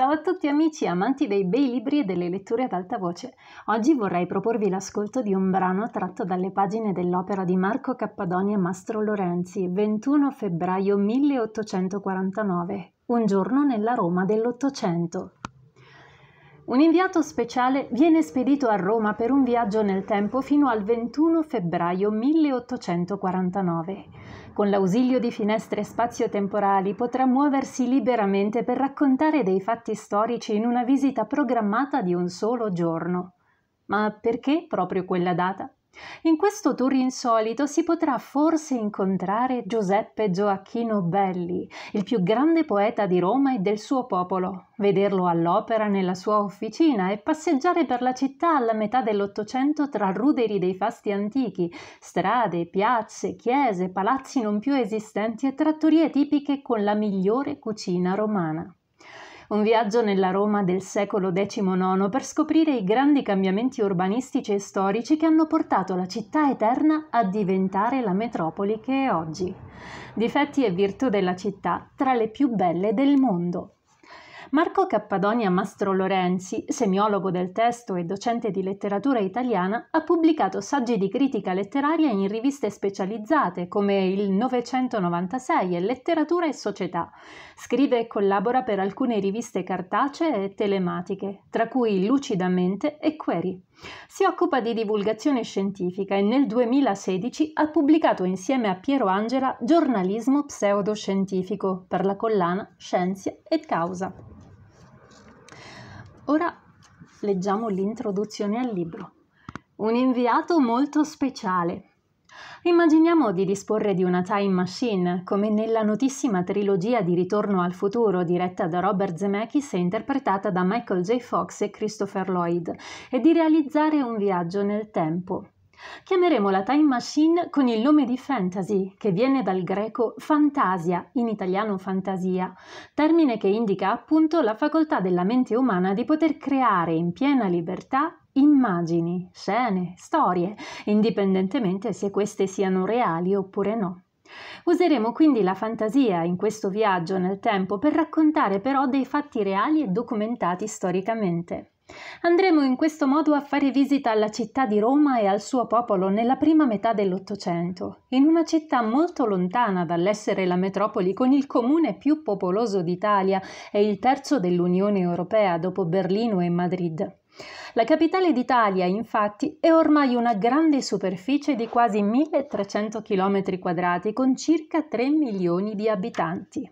Ciao a tutti amici amanti dei bei libri e delle letture ad alta voce. Oggi vorrei proporvi l'ascolto di un brano tratto dalle pagine dell'opera di Marco Cappadoni e Mastro Lorenzi, 21 febbraio 1849, un giorno nella Roma dell'Ottocento. Un inviato speciale viene spedito a Roma per un viaggio nel tempo fino al 21 febbraio 1849. Con l'ausilio di finestre spazio-temporali potrà muoversi liberamente per raccontare dei fatti storici in una visita programmata di un solo giorno. Ma perché proprio quella data? In questo tour insolito si potrà forse incontrare Giuseppe Gioacchino Belli, il più grande poeta di Roma e del suo popolo, vederlo all'opera nella sua officina e passeggiare per la città alla metà dell'Ottocento tra ruderi dei fasti antichi, strade, piazze, chiese, palazzi non più esistenti e trattorie tipiche con la migliore cucina romana un viaggio nella Roma del secolo XIX per scoprire i grandi cambiamenti urbanistici e storici che hanno portato la città eterna a diventare la metropoli che è oggi. Difetti e virtù della città tra le più belle del mondo. Marco Cappadonia Mastro Lorenzi, semiologo del testo e docente di letteratura italiana, ha pubblicato saggi di critica letteraria in riviste specializzate come il 996 e Letteratura e Società. Scrive e collabora per alcune riviste cartacee e telematiche, tra cui Lucidamente e Query. Si occupa di divulgazione scientifica e nel 2016 ha pubblicato insieme a Piero Angela Giornalismo pseudoscientifico per la collana Scienzia e Causa. Ora leggiamo l'introduzione al libro. Un inviato molto speciale. Immaginiamo di disporre di una time machine, come nella notissima trilogia di Ritorno al futuro diretta da Robert Zemeckis e interpretata da Michael J. Fox e Christopher Lloyd, e di realizzare un viaggio nel tempo. Chiameremo la Time Machine con il nome di Fantasy, che viene dal greco fantasia, in italiano fantasia, termine che indica appunto la facoltà della mente umana di poter creare in piena libertà immagini, scene, storie, indipendentemente se queste siano reali oppure no. Useremo quindi la fantasia in questo viaggio nel tempo per raccontare però dei fatti reali e documentati storicamente. Andremo in questo modo a fare visita alla città di Roma e al suo popolo nella prima metà dell'Ottocento, in una città molto lontana dall'essere la metropoli con il comune più popoloso d'Italia e il terzo dell'Unione Europea dopo Berlino e Madrid. La capitale d'Italia, infatti, è ormai una grande superficie di quasi 1300 km quadrati con circa 3 milioni di abitanti.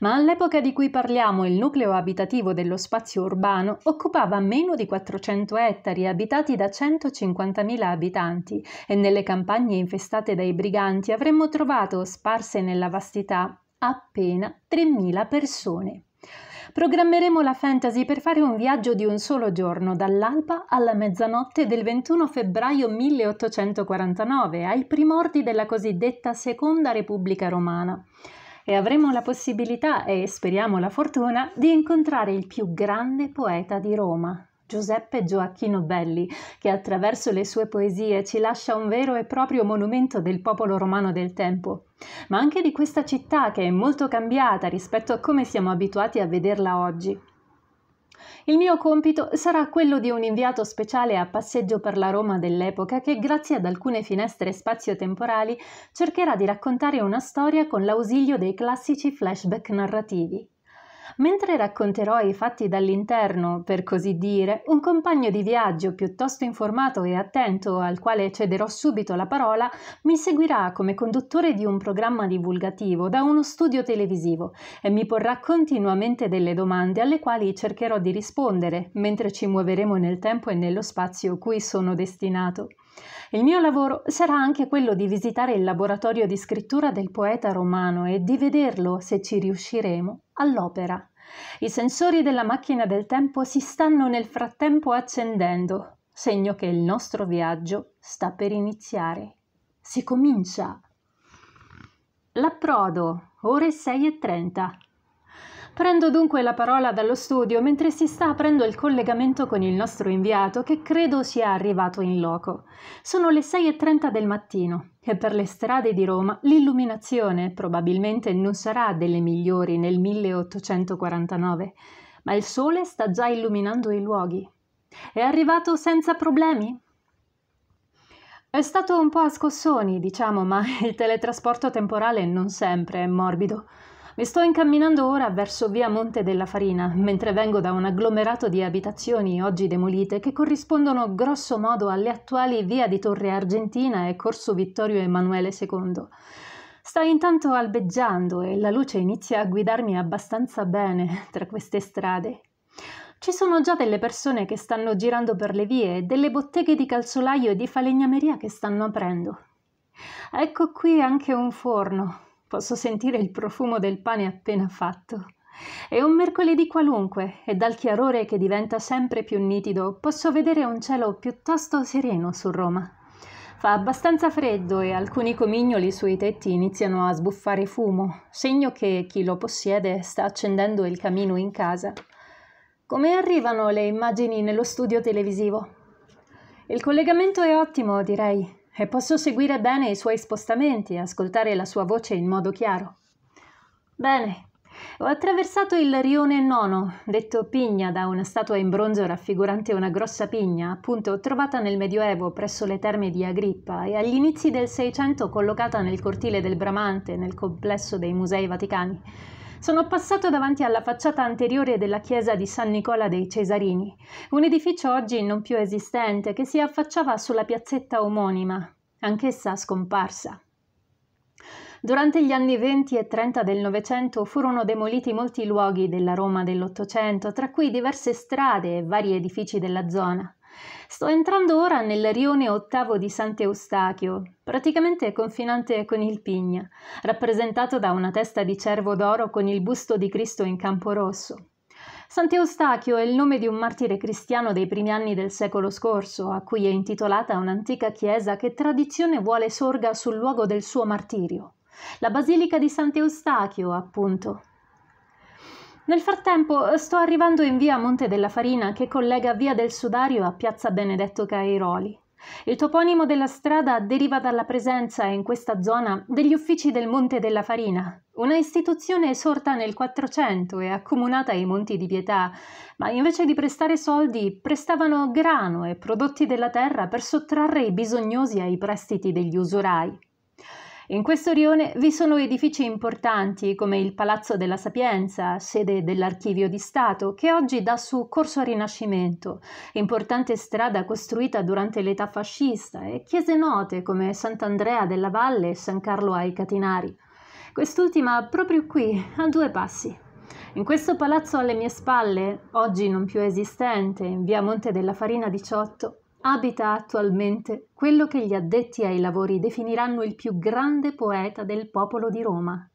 Ma all'epoca di cui parliamo il nucleo abitativo dello spazio urbano occupava meno di 400 ettari abitati da 150.000 abitanti e nelle campagne infestate dai briganti avremmo trovato sparse nella vastità appena 3.000 persone. Programmeremo la fantasy per fare un viaggio di un solo giorno, dall'alba alla mezzanotte del 21 febbraio 1849, ai primordi della cosiddetta Seconda Repubblica Romana e avremo la possibilità e speriamo la fortuna di incontrare il più grande poeta di Roma, Giuseppe Gioacchino Belli, che attraverso le sue poesie ci lascia un vero e proprio monumento del popolo romano del tempo, ma anche di questa città che è molto cambiata rispetto a come siamo abituati a vederla oggi. Il mio compito sarà quello di un inviato speciale a passeggio per la Roma dell'epoca che, grazie ad alcune finestre spazio-temporali, cercherà di raccontare una storia con l'ausilio dei classici flashback narrativi. Mentre racconterò i fatti dall'interno, per così dire, un compagno di viaggio piuttosto informato e attento, al quale cederò subito la parola, mi seguirà come conduttore di un programma divulgativo da uno studio televisivo e mi porrà continuamente delle domande alle quali cercherò di rispondere mentre ci muoveremo nel tempo e nello spazio cui sono destinato. Il mio lavoro sarà anche quello di visitare il laboratorio di scrittura del poeta romano e di vederlo, se ci riusciremo, all'opera. I sensori della macchina del tempo si stanno nel frattempo accendendo, segno che il nostro viaggio sta per iniziare. Si comincia. L'approdo, ore 6 e 30. Prendo dunque la parola dallo studio mentre si sta aprendo il collegamento con il nostro inviato che credo sia arrivato in loco. Sono le 6.30 del mattino e per le strade di Roma l'illuminazione probabilmente non sarà delle migliori nel 1849, ma il sole sta già illuminando i luoghi. È arrivato senza problemi? È stato un po' a scossoni, diciamo, ma il teletrasporto temporale non sempre è morbido. Mi sto incamminando ora verso via Monte della Farina, mentre vengo da un agglomerato di abitazioni oggi demolite che corrispondono grosso modo alle attuali via di Torre Argentina e Corso Vittorio Emanuele II. Sta intanto albeggiando e la luce inizia a guidarmi abbastanza bene tra queste strade. Ci sono già delle persone che stanno girando per le vie e delle botteghe di calzolaio e di falegnameria che stanno aprendo. Ecco qui anche un forno, Posso sentire il profumo del pane appena fatto. È un mercoledì qualunque e dal chiarore che diventa sempre più nitido posso vedere un cielo piuttosto sereno su Roma. Fa abbastanza freddo e alcuni comignoli sui tetti iniziano a sbuffare fumo, segno che chi lo possiede sta accendendo il camino in casa. Come arrivano le immagini nello studio televisivo? Il collegamento è ottimo, direi e posso seguire bene i suoi spostamenti e ascoltare la sua voce in modo chiaro. Bene, ho attraversato il rione nono, detto Pigna da una statua in bronzo raffigurante una grossa pigna, appunto trovata nel Medioevo presso le terme di Agrippa e agli inizi del Seicento collocata nel cortile del Bramante nel complesso dei Musei Vaticani. Sono passato davanti alla facciata anteriore della chiesa di San Nicola dei Cesarini, un edificio oggi non più esistente che si affacciava sulla piazzetta omonima, anch'essa scomparsa. Durante gli anni 20 e 30 del Novecento furono demoliti molti luoghi della Roma dell'Ottocento, tra cui diverse strade e vari edifici della zona. Sto entrando ora nel rione ottavo di Sant'Eustachio, praticamente confinante con il Pigna, rappresentato da una testa di cervo d'oro con il busto di Cristo in campo rosso. Sant'Eustachio è il nome di un martire cristiano dei primi anni del secolo scorso, a cui è intitolata un'antica chiesa che tradizione vuole sorga sul luogo del suo martirio. La Basilica di Sant'Eustachio, appunto, nel frattempo eh, sto arrivando in via Monte della Farina che collega via del Sudario a piazza Benedetto Cairoli. Il toponimo della strada deriva dalla presenza in questa zona degli uffici del Monte della Farina, una istituzione sorta nel 400 e accomunata ai Monti di Pietà, ma invece di prestare soldi prestavano grano e prodotti della terra per sottrarre i bisognosi ai prestiti degli usurai. In questo rione vi sono edifici importanti come il Palazzo della Sapienza, sede dell'Archivio di Stato, che oggi dà su Corso al Rinascimento, importante strada costruita durante l'età fascista, e chiese note come Sant'Andrea della Valle e San Carlo ai Catinari. Quest'ultima proprio qui, a due passi. In questo palazzo alle mie spalle, oggi non più esistente, in via Monte della Farina 18, abita attualmente quello che gli addetti ai lavori definiranno il più grande poeta del popolo di Roma,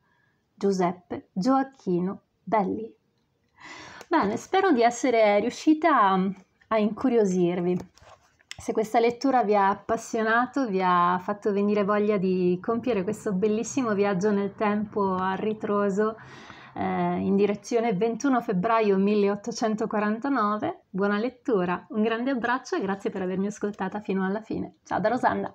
Giuseppe Gioacchino Belli. Bene, spero di essere riuscita a, a incuriosirvi. Se questa lettura vi ha appassionato, vi ha fatto venire voglia di compiere questo bellissimo viaggio nel tempo a ritroso eh, in direzione 21 febbraio 1849. Buona lettura, un grande abbraccio e grazie per avermi ascoltata fino alla fine. Ciao da Rosanna!